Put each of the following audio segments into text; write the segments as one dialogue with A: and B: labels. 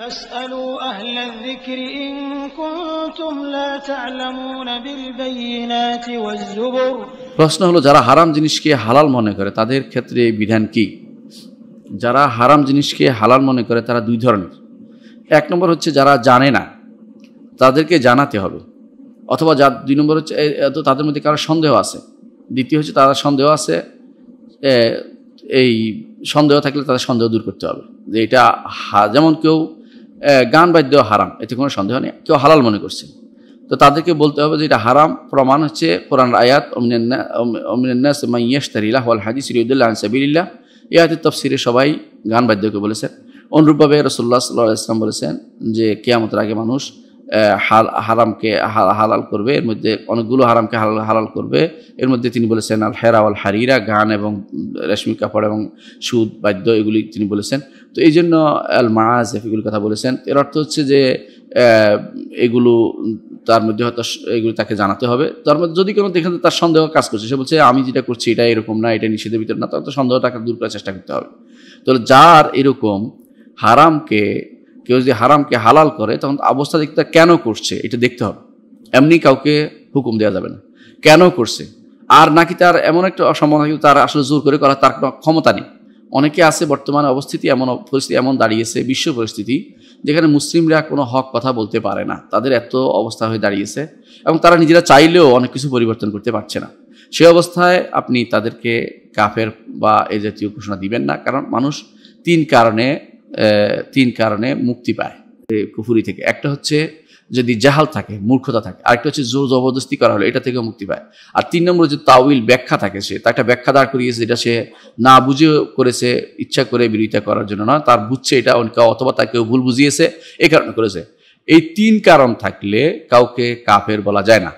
A: প্রশ্ন হলো যারা হারাম জিনিসকে হালাল মনে করে তাদের ক্ষেত্রে বিধান কি যারা হারাম জিনিসকে হালাল মনে করে তারা দুই ধরনের এক নম্বর হচ্ছে যারা জানে না তাদেরকে জানাতে হবে অথবা যা দুই নম্বর হচ্ছে তাদের মধ্যে কারো সন্দেহ আছে দ্বিতীয় হচ্ছে তারা সন্দেহ আছে এই সন্দেহ থাকলে তাদের সন্দেহ দূর করতে হবে যে এটা যেমন কেউ গান বাদ্য হারাম এতে কোনো সন্দেহ নেই কেউ হালাল মনে করছে তো তাদেরকে বলতে হবে যে এটা হারাম প্রমাণ হচ্ছে কোরআন আয়াত অমিনান্নাস হাজি সিরিউদ্দুল্লাহ আল ইয়াতে তফসিরে সবাই গান বাদ্যকে বলেছেন অনুরূপভাবে রসুল্লাহ সাল্লাহ ইসলাম বলেছেন যে কেয়ামতের আগে মানুষ হারামকে হালাল করবে এর মধ্যে অনেকগুলো হারামকে হালাল হালাল করবে এর মধ্যে তিনি বলেছেন আল হেরা আল হারিরা গান এবং রেশমি কাপড় এবং সুদ বাদ্য এগুলি তিনি বলেছেন তো এই জন্য আল মাজ এগুলির কথা বলেছেন এর অর্থ হচ্ছে যে এগুলো তার মধ্যে হয়তো এগুলি তাকে জানাতে হবে তার মধ্যে যদি কোনো দেখেন তার সন্দেহ কাজ করছে সে বলছে আমি যেটা করছি এটা এরকম না এটা নিষেধের ভিতরে না তার সন্দেহ তাকে দূর করার চেষ্টা করতে হবে তো যার এরকম হারামকে কেউ যদি হারামকে হালাল করে তখন অবস্থা দেখতে কেন করছে এটা দেখতে হবে এমনি কাউকে হুকুম দেওয়া যাবে না কেন করছে আর নাকি তার এমন একটা অসম্মান তার আসলে জোর করে করা তার কোনো ক্ষমতা নেই অনেকে আছে বর্তমানে অবস্থিতি এমন পরিস্থিতি এমন দাঁড়িয়েছে বিশ্ব পরিস্থিতি যেখানে মুসলিমরা কোনো হক কথা বলতে পারে না তাদের এত অবস্থা হয়ে দাঁড়িয়েছে এবং তারা নিজেরা চাইলেও অনেক কিছু পরিবর্তন করতে পারছে না সে অবস্থায় আপনি তাদেরকে কাফের বা এ জাতীয় ঘোষণা দিবেন না কারণ মানুষ তিন কারণে তিন কারণে মুক্তি পায় কুফুরি থেকে একটা হচ্ছে যদি জাহাল থাকে মূর্খতা থাকে আরেকটা হচ্ছে জোর জবরদস্তি করা হলো এটা থেকেও মুক্তি পায় আর তিন নম্বর যে তাউইল ব্যাখ্যা থাকে সে তার একটা ব্যাখ্যা দাঁড় করিয়েছে যেটা সে না বুঝে করেছে ইচ্ছা করে বিরোধিতা করার জন্য না তার বুঝছে এটা অথবা তাকে ভুল বুঝিয়েছে এই কারণে করেছে এই তিন কারণ থাকলে কাউকে কাফের বলা যায় না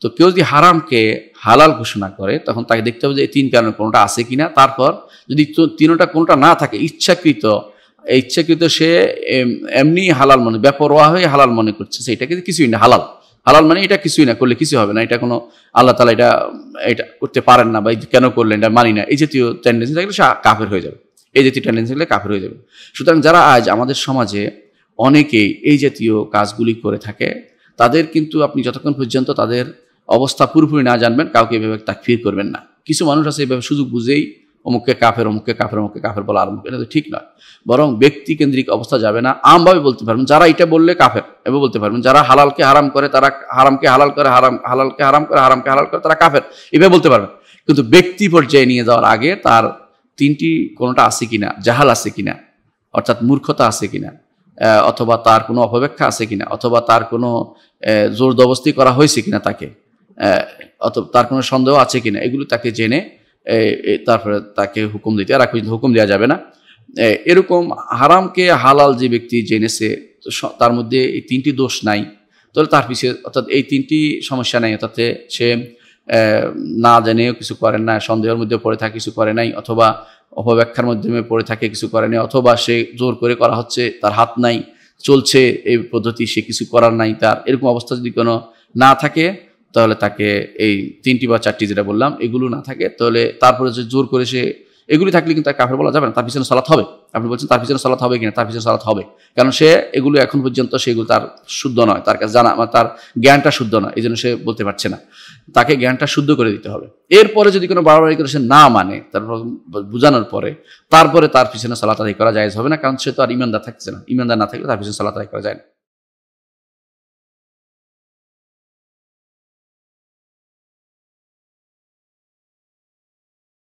A: তো কেউ যদি হারামকে হালাল ঘোষণা করে তখন তাকে দেখতে হবে যে এই তিন কারণে কোনোটা আছে কিনা তারপর যদি তিনটা কোনোটা না থাকে ইচ্ছাকৃত ইচ্ছাকৃত সে এমনি হালাল মনে ব্যাপরোয়া হয়ে হালাল মনে করছে কিন্তু কিছুই না হালাল হালাল মানে এটা কিছুই না করলে কিছু হবে না এটা কোনো আল্লাহ তালা এটা এটা করতে পারেন না বা কেন করলেন এটা মানি না এই জাতীয় টেন্ডেন্সি থাকলে সে কাফের হয়ে যাবে এই জাতীয় টেন্ডেন্সি থাকলে কাফের হয়ে যাবে সুতরাং যারা আজ আমাদের সমাজে অনেকেই এই জাতীয় কাজগুলি করে থাকে তাদের কিন্তু আপনি যতক্ষণ পর্যন্ত তাদের অবস্থা পুরোপুরি না জানবেন কাউকে এভাবে তাকফির করবেন না কিছু মানুষ আছে এভাবে সুযোগ বুঝেই অমুককে কাফের অমুককে কাফের অমুককে কাফের বলা আরম্ভ এটা তো ঠিক নয় বরং ব্যক্তি কেন্দ্রিক অবস্থা যাবে না আমভাবে বলতে পারবেন যারা এটা বললে কাফের এভাবে বলতে পারবেন যারা হালালকে হারাম করে তারা হারামকে হালাল করে হারাম হালালকে হারাম করে হারামকে হালাল করে তারা কাফের এভাবে বলতে পারবেন কিন্তু ব্যক্তি পর্যায়ে নিয়ে যাওয়ার আগে তার তিনটি কোনোটা আছে কিনা জাহাল আছে কিনা অর্থাৎ মূর্খতা আছে কিনা অথবা তার কোনো অপব্যাখ্যা আছে কিনা অথবা তার কোনো জোরদবস্তি করা হয়েছে কিনা তাকে অথবা তার কোনো সন্দেহ আছে কিনা এগুলো তাকে জেনে তারপরে তাকে হুকুম দিতে আর হুকুম দেওয়া যাবে না এরকম হারামকে হালাল যে ব্যক্তি জেনেছে তার মধ্যে এই তিনটি দোষ নাই তাহলে তার পিছিয়ে অর্থাৎ এই তিনটি সমস্যা নাই অর্থাৎ সে না জেনেও কিছু করেন না সন্দেহের মধ্যে পড়ে থাকে কিছু করে নাই অথবা অপব্যাখ্যার মাধ্যমে পড়ে থাকে কিছু করে নাই অথবা সে জোর করে করা হচ্ছে তার হাত নাই চলছে এই পদ্ধতি সে কিছু করার নাই তার এরকম অবস্থা যদি কোনো না থাকে তাহলে তাকে এই তিনটি বা চারটি যেটা বললাম এগুলো না থাকে তাহলে তারপরে যে জোর করে সে এগুলি থাকলে কিন্তু তাকে কাফের বলা যাবে না তার পিছনে সালাত হবে আপনি বলছেন তার পিছনে সালাত হবে কিনা তার পিছনে সালাত হবে কারণ সে এগুলো এখন পর্যন্ত সেগুলো তার শুদ্ধ নয় তার কাছে জানা মানে তার জ্ঞানটা শুদ্ধ নয় এই জন্য সে বলতে পারছে না তাকে জ্ঞানটা শুদ্ধ করে দিতে হবে এরপরে যদি কোনো বাড়াবাড়ি করে সে না মানে তারপর বোঝানোর পরে তারপরে তার পিছনে সালাত আদায় করা যায় হবে না কারণ সে তো আর ইমানদার থাকছে না ইমানদার না থাকলে তার পিছনে সালাত আদায় করা যায় না